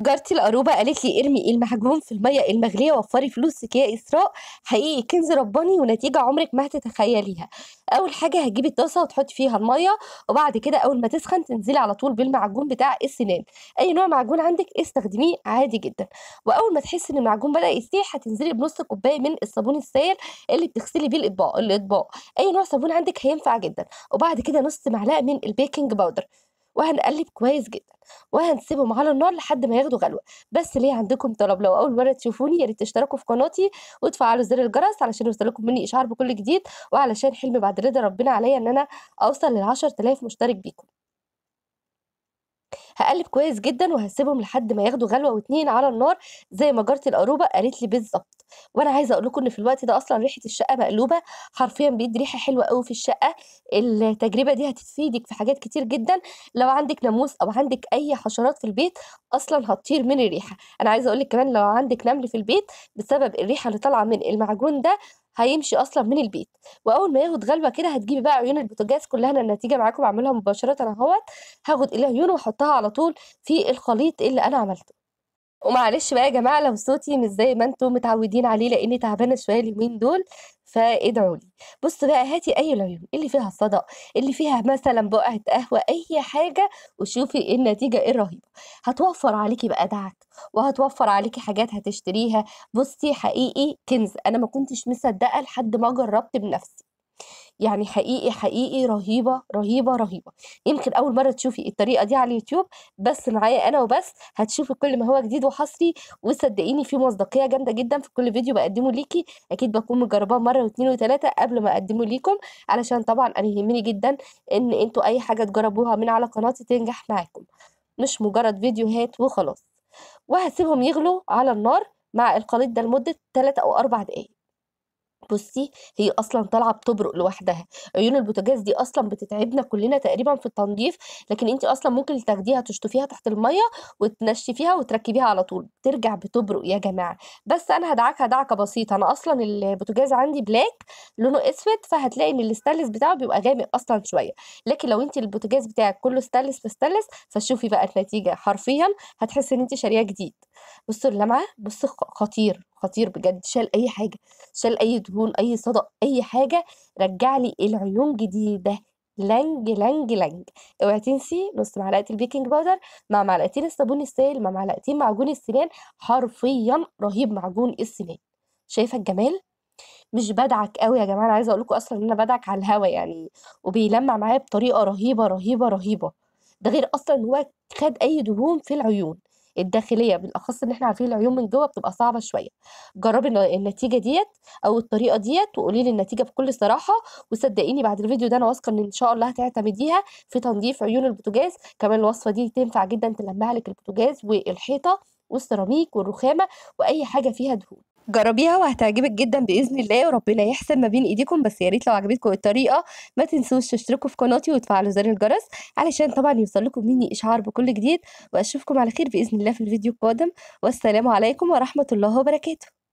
جارتي القروبة قالت لي ارمي المحجون في المية المغلية وفري فلوسك يا إسراء حقيقي كنز رباني ونتيجة عمرك ما هتتخيليها أول حاجة هتجيبي الطاسة وتحطي فيها المية وبعد كده أول ما تسخن تنزلي على طول بالمعجون بتاع السنان أي نوع معجون عندك استخدميه عادي جدا وأول ما تحسي إن المعجون بدأ يسيح هتنزلي بنص كوباية من الصابون السائل اللي بتغسلي بيه الأطباق الأطباق أي نوع صابون عندك هينفع جدا وبعد كده نص معلقة من البيكنج باودر وهنقلب كويس جدا وهنسيبهم على النار لحد ما ياخدوا غلوه بس ليه عندكم طلب لو اول مره تشوفوني يا ريت تشتركوا في قناتي وتفعلوا زر الجرس علشان يوصلكم مني اشعار بكل جديد وعلشان حلمي بعد رضا ربنا عليا ان انا اوصل لل 10000 مشترك بيكم هقلب كويس جدا وهسيبهم لحد ما ياخدوا غلوه واتنين على النار زي ما جاره القروبه قالت لي بالظبط وانا عايزه اقول لكم ان في الوقت ده اصلا ريحه الشقه مقلوبه حرفيا بيدي ريحه حلوه قوي في الشقه التجربه دي هتفيدك في حاجات كتير جدا لو عندك ناموس او عندك اي حشرات في البيت اصلا هتطير من الريحه انا عايزه اقول لك كمان لو عندك نمل في البيت بسبب الريحه اللي طالعه من المعجون ده هيمشي أصلا من البيت وأول ما ياخد غلبه كده هتجيبي بقى عيون البوتاجاز كلها أنا النتيجة معاكم بعملها مباشرة أهوت هاخد العيون وأحطها على طول في الخليط اللي أنا عملته ومعلش بقى يا جماعه لو صوتي مش زي ما انتم متعودين عليه لاني تعبانه شويه اليومين دول فادعوا لي بص بقى هاتي اي العيون إيه اللي فيها صدأ إيه اللي فيها مثلا بقعة قهوة اي حاجة وشوفي إيه النتيجة ايه الرهيبة هتوفر عليكي بقى دعك وهتوفر عليكي حاجات هتشتريها بصي حقيقي كنز انا ما كنتش مصدقة لحد ما جربت بنفسي يعني حقيقي حقيقي رهيبه رهيبه رهيبه يمكن اول مره تشوفي الطريقه دي على اليوتيوب بس معايا انا وبس هتشوفي كل ما هو جديد وحصري وصدقيني في مصداقيه جامده جدا في كل فيديو بقدمه ليكي اكيد بكون مجرباه مره واثنين وثلاثه قبل ما اقدمه ليكم علشان طبعا انا يهمني جدا ان انتوا اي حاجه تجربوها من على قناتي تنجح معاكم مش مجرد فيديوهات وخلاص وهسيبهم يغلوا على النار مع الخليط ده لمده 3 او 4 دقائق بصي هي اصلا طالعه بتبرق لوحدها عيون البوتاجاز دي اصلا بتتعبنا كلنا تقريبا في التنظيف لكن انت اصلا ممكن تاخديها تشطفيها تحت الميه وتنشفيها وتركبيها على طول ترجع بتبرق يا جماعه بس انا هدعكها دعكه, بسيطه انا اصلا البوتاجاز عندي بلاك لونه اسود فهتلاقي ان الاستانلس بتاعه بيبقى غامق اصلا شويه لكن لو انت البوتاجاز بتاعك كله استانلس في استانلس فشوفي بقى النتيجه حرفيا هتحسي ان انت شاريه جديد بص اللمعة بص خطير خطير بجد شال أي حاجة شال أي دهون أي صدأ أي حاجة رجع لي العيون جديدة لانج لانج لانج اوعي تنسي نص معلقه البيكنج باودر مع معلقتين الصابون السائل مع معلقتين معجون السنان حرفيا رهيب معجون السنان شايفه الجمال مش بدعك قوي يا جماعه انا عايزه اقول لكم اصلا ان انا بدعك على الهوا يعني وبيلمع معايا بطريقه رهيبه رهيبه رهيبه ده غير اصلا ان هو خد اي دهون في العيون الداخليه بالاخص ان احنا عارفين العيون من جوه بتبقى صعبه شويه جربي النتيجه ديت او الطريقه ديت وقولي لي النتيجه بكل صراحه وصدقيني بعد الفيديو ده انا واثقه ان ان شاء الله هتعتمديها في تنظيف عيون البوتاجاز كمان الوصفه دي تنفع جدا تلمع لك البوتاجاز والحيطه والسيراميك والرخامه واي حاجه فيها دهون جربيها وهتعجبك جدا باذن الله وربنا يحسن ما بين ايديكم بس يا ريت لو عجبتكم الطريقه ما تنسوش تشتركوا في قناتي وتفعلوا زر الجرس علشان طبعا يوصلكم مني اشعار بكل جديد واشوفكم على خير باذن الله في الفيديو القادم والسلام عليكم ورحمه الله وبركاته